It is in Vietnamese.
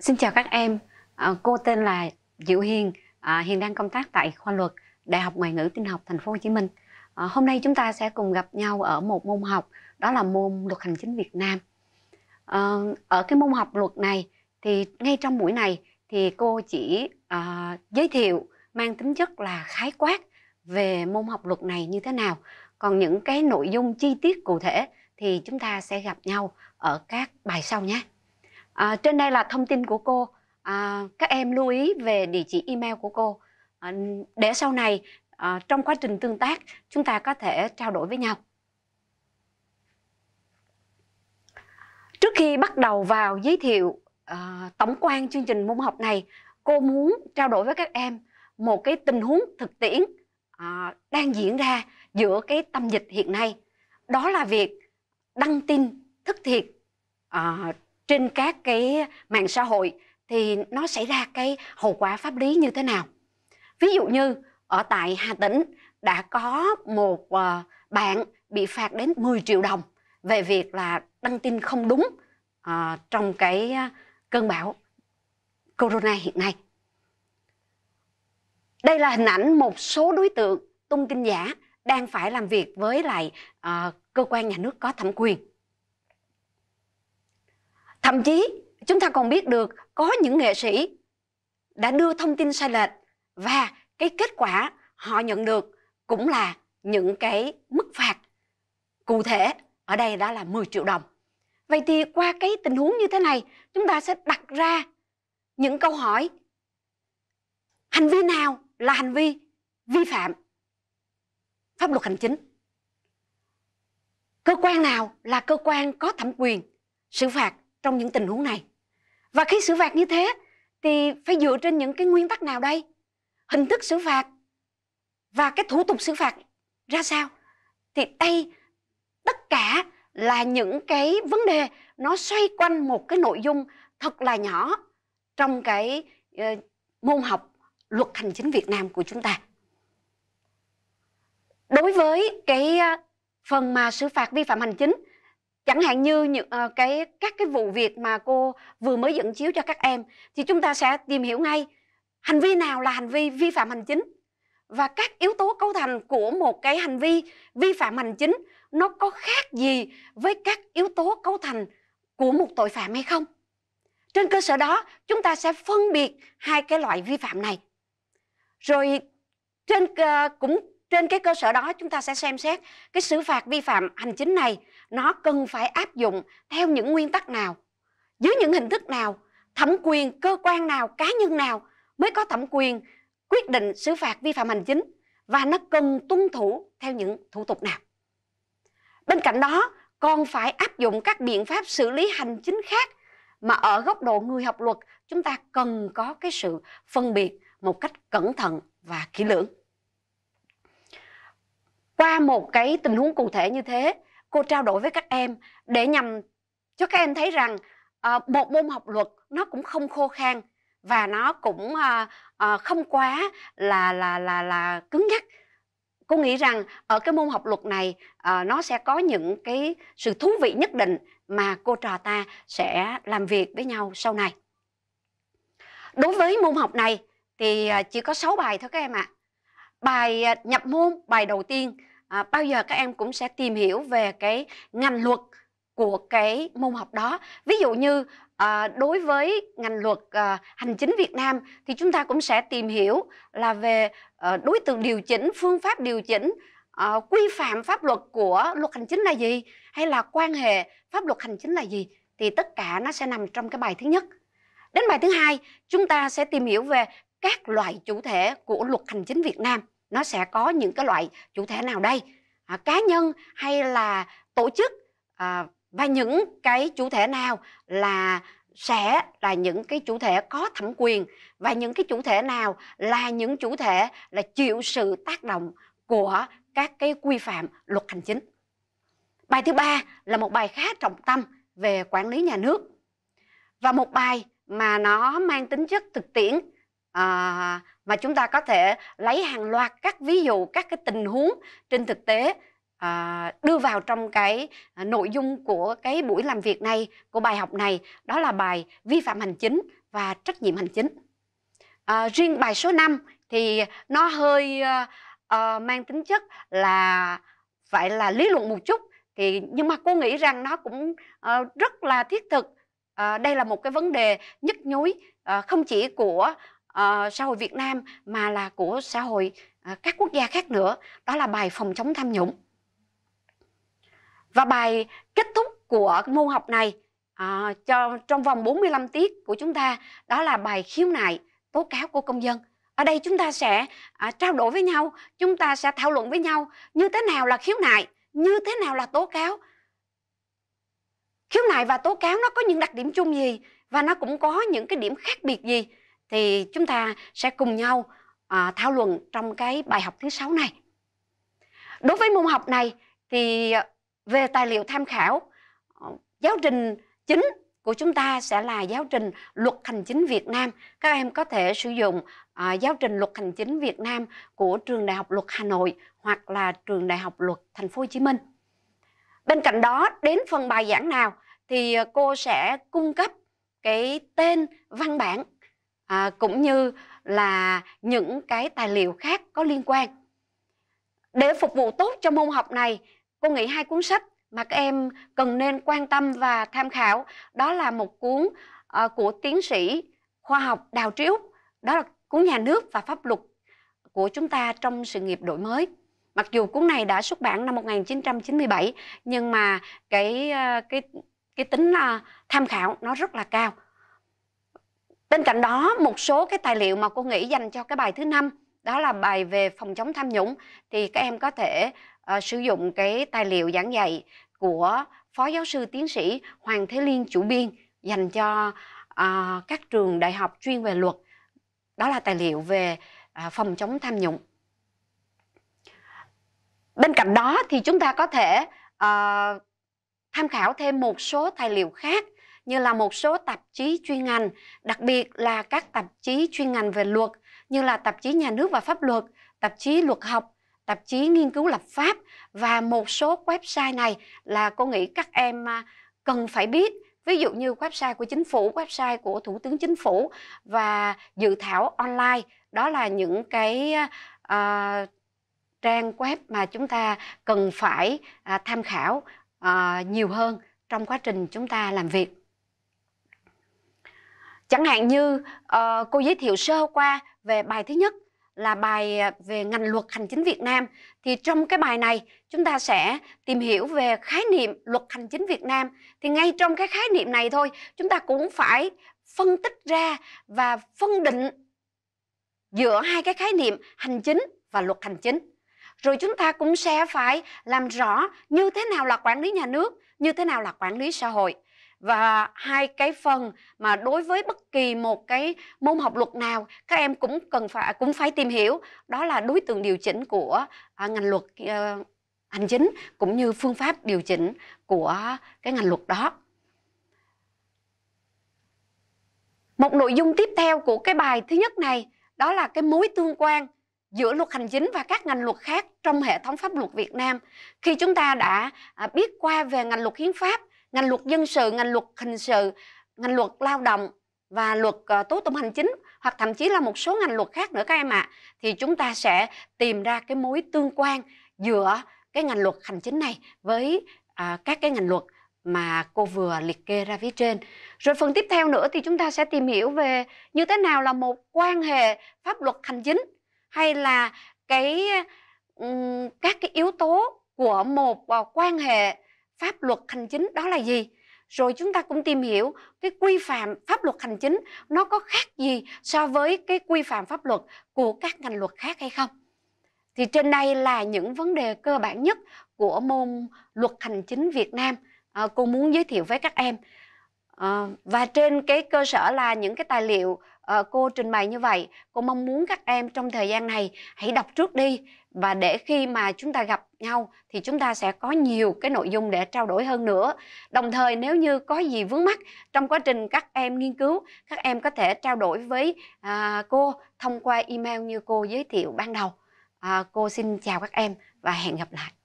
Xin chào các em, ờ, cô tên là Diệu Hiền, à, ờ, hiện đang công tác tại khoa luật Đại học Ngoại ngữ Tin học Thành phố Hồ Chí Minh. Ờ, hôm nay chúng ta sẽ cùng gặp nhau ở một môn học đó là môn luật hành chính Việt Nam. ở cái môn học luật này thì ngay trong buổi này thì cô chỉ giới thiệu mang tính chất là khái quát về môn học luật này như thế nào. Còn những cái nội dung chi tiết cụ thể thì chúng ta sẽ gặp nhau ở các bài sau nhé. À, trên đây là thông tin của cô. À, các em lưu ý về địa chỉ email của cô à, để sau này à, trong quá trình tương tác chúng ta có thể trao đổi với nhau. Trước khi bắt đầu vào giới thiệu à, tổng quan chương trình môn học này, cô muốn trao đổi với các em một cái tình huống thực tiễn à, đang diễn ra giữa cái tâm dịch hiện nay. Đó là việc đăng tin thất thiệt à, trên các cái mạng xã hội thì nó xảy ra cái hậu quả pháp lý như thế nào. Ví dụ như ở tại Hà Tĩnh đã có một ờ, bạn bị phạt đến 10 triệu đồng về việc là đăng tin không đúng ờ, trong cái cơn bão corona hiện nay. Đây là hình ảnh một số đối tượng tung tin giả đang phải làm việc với lại ờ, cơ quan nhà nước có thẩm quyền Thậm chí chúng ta còn biết được có những nghệ sĩ đã đưa thông tin sai lệch và cái kết quả họ nhận được cũng là những cái mức phạt cụ thể ở đây đó là 10 triệu đồng. Vậy thì qua cái tình huống như thế này chúng ta sẽ đặt ra những câu hỏi hành vi nào là hành vi vi phạm pháp luật hành chính cơ quan nào là cơ quan có thẩm quyền xử phạt trong những tình huống này và khi xử phạt như thế thì phải dựa trên những cái nguyên tắc nào đây hình thức xử phạt và cái thủ tục xử phạt ra sao thì đây tất cả là những cái vấn đề nó xoay quanh một cái nội dung thật là nhỏ trong cái uh, môn học luật hành chính Việt Nam của chúng ta. Đối với cái uh, phần mà xử phạt vi phạm hành chính chẳng hạn như những uh, cái các cái vụ việc mà cô vừa mới dẫn chiếu cho các em thì chúng ta sẽ tìm hiểu ngay hành vi nào là hành vi vi phạm hành chính và các yếu tố cấu thành của một cái hành vi vi phạm hành chính nó có khác gì với các yếu tố cấu thành của một tội phạm hay không trên cơ sở đó chúng ta sẽ phân biệt hai cái loại vi phạm này rồi trên ờ, cũng trên cái cơ sở đó chúng ta sẽ xem xét cái xử phạt vi phạm hành chính này nó cần phải áp dụng theo những nguyên tắc nào, dưới những hình thức nào, thẩm quyền cơ quan nào, cá nhân nào mới có thẩm quyền quyết định xử phạt vi phạm hành chính và nó cần tuân thủ theo những thủ tục nào. Bên cạnh đó, còn phải áp dụng các biện pháp xử lý hành chính khác mà ở góc độ người học luật chúng ta cần có cái sự phân biệt một cách cẩn thận và kỹ lưỡng qua một cái tình huống cụ thể như thế cô trao đổi với các em để nhằm cho các em thấy rằng ờ, một môn học luật nó cũng không khô khan và nó cũng ờ, ờ, không quá là là là là cứng nhắc cô nghĩ rằng ở cái môn học luật này nó sẽ có những cái sự thú vị nhất định mà cô trò ta sẽ làm việc với nhau sau này đối với môn học này thì chỉ có 6 bài thôi các em ạ à. bài nhập môn bài đầu tiên à, bao giờ các em cũng sẽ tìm hiểu về cái ngành luật của cái môn học đó ví dụ như à, đối với ngành luật à, hành chính Việt Nam thì chúng ta cũng sẽ tìm hiểu là về à, đối tượng điều chỉnh phương pháp điều chỉnh à, quy phạm pháp luật của luật hành chính là gì hay là quan hệ pháp luật hành chính là gì thì tất cả nó sẽ nằm trong cái bài thứ nhất đến bài thứ hai chúng ta sẽ tìm hiểu về các loại chủ thể của luật hành chính Việt Nam nó sẽ có những cái loại chủ thể nào đây à, cá nhân hay là tổ chức à, và những cái chủ thể nào là sẽ là những cái chủ thể có thẩm quyền và những cái chủ thể nào là những chủ thể là chịu sự tác động của các cái quy phạm luật hành chính. Bài thứ ba là một bài khá trọng tâm về quản lý nhà nước và một bài mà nó mang tính chất thực tiễn à, mà chúng ta có thể lấy hàng loạt các ví dụ các cái tình huống trên thực tế à, đưa vào trong cái à, nội dung của cái buổi làm việc này của bài học này đó là bài vi phạm hành chính và trách nhiệm hành chính à, riêng bài số 5 thì nó hơi à, à, mang tính chất là phải là lý luận một chút thì nhưng mà cô nghĩ rằng nó cũng à, rất là thiết thực à, đây là một cái vấn đề nhức nhối à, không chỉ của uh, xã hội Việt Nam mà là của xã hội uh, các quốc gia khác nữa đó là bài phòng chống tham nhũng và bài kết thúc của môn học này uh, cho trong vòng 45 tiết của chúng ta đó là bài khiếu nại tố cáo của công dân ở đây chúng ta sẽ uh, trao đổi với nhau chúng ta sẽ thảo luận với nhau như thế nào là khiếu nại như thế nào là tố cáo khiếu nại và tố cáo nó có những đặc điểm chung gì và nó cũng có những cái điểm khác biệt gì thì chúng ta sẽ cùng nhau à, thảo luận trong cái bài học thứ sáu này. Đối với môn học này thì à, về tài liệu tham khảo, ờ, giáo trình chính của chúng ta sẽ là giáo trình luật hành chính Việt Nam. Các em có thể sử dụng à, giáo trình luật hành chính Việt Nam của trường Đại học Luật Hà Nội hoặc là trường Đại học Luật Thành phố Hồ Chí Minh. Bên cạnh đó, đến phần bài giảng nào thì à, cô sẽ cung cấp cái tên văn bản à, cũng như là những cái tài liệu khác có liên quan. Để phục vụ tốt cho môn học này, cô nghĩ hai cuốn sách mà các em cần nên quan tâm và tham khảo đó là một cuốn uh, của tiến sĩ khoa học Đào Trí Úc, đó là cuốn nhà nước và pháp luật của chúng ta trong sự nghiệp đổi mới. Mặc dù cuốn này đã xuất bản năm 1997 nhưng mà cái ờ, cái cái tính uh, tham khảo nó rất là cao bên cạnh đó một số cái tài liệu mà cô nghĩ dành cho cái bài thứ năm đó là bài về phòng chống tham nhũng thì các em có thể uh, sử dụng cái tài liệu giảng dạy của phó giáo sư tiến sĩ hoàng thế liên chủ biên dành cho uh, các trường đại học chuyên về luật đó là tài liệu về uh, phòng chống tham nhũng bên cạnh đó thì chúng ta có thể uh, tham khảo thêm một số tài liệu khác như là một số tạp chí chuyên ngành, đặc biệt là các tạp chí chuyên ngành về luật như là tạp chí nhà nước và pháp luật, tạp chí luật học, tạp chí nghiên cứu lập pháp và một số website này là cô nghĩ các em à, cần phải biết ví dụ như website của chính phủ, website của thủ tướng chính phủ và dự thảo online đó là những cái uh, trang web mà chúng ta cần phải uh, tham khảo uh, nhiều hơn trong quá trình chúng ta làm việc chẳng hạn như uh, cô giới thiệu sơ qua về bài thứ nhất là bài ờ, về ngành luật hành chính Việt Nam thì trong cái bài này chúng ta sẽ tìm hiểu về khái niệm luật hành chính Việt Nam thì ngay trong cái khái niệm này thôi chúng ta cũng phải phân tích ra và phân định giữa hai cái khái niệm hành chính và luật hành chính rồi chúng ta cũng sẽ phải làm rõ như thế nào là quản lý nhà nước như thế nào là quản lý xã hội và hai cái phần mà đối với bất kỳ một cái môn học luật nào các em cũng cần phải à, cũng phải tìm hiểu đó là đối tượng điều chỉnh của à, ngành luật à, hành chính cũng như phương pháp điều chỉnh của cái ngành luật đó. Một nội dung tiếp theo của cái bài thứ nhất này đó là cái mối tương quan giữa luật hành chính và các ngành luật khác trong hệ thống pháp luật Việt Nam. Khi chúng ta đã à, biết qua về ngành luật hiến pháp ngành luật dân sự ngành luật hình sự ngành luật lao động và luật uh, tố tụng hành chính hoặc thậm chí là một số ngành luật khác nữa các em ạ à, thì chúng ta sẽ tìm ra cái mối tương quan giữa cái ngành luật hành chính này với uh, các cái ngành luật mà cô vừa liệt kê ra phía trên. Rồi phần tiếp theo nữa thì chúng ta sẽ tìm hiểu về như thế nào là một quan hệ pháp luật hành chính hay là cái um, các cái yếu tố của một uh, quan hệ pháp luật hành chính đó là gì rồi chúng ta cũng tìm hiểu cái quy phạm pháp luật hành chính nó có khác gì so với cái quy phạm pháp luật của các ngành luật khác hay không thì trên đây là những vấn đề cơ bản nhất của môn luật hành chính Việt Nam à, cô muốn giới thiệu với các em à, và trên cái cơ sở là những cái tài liệu Ờ, cô trình bày như vậy cô mong muốn các em trong thời gian này hãy đọc trước đi và để khi mà chúng ta gặp nhau thì chúng ta sẽ có nhiều cái nội dung để trao đổi hơn nữa. Đồng thời nếu như có gì vướng mắt trong quá trình các em nghiên cứu, các em có thể trao đổi với à, cô thông qua email như cô giới thiệu ban đầu. À, cô xin chào các em và hẹn gặp lại.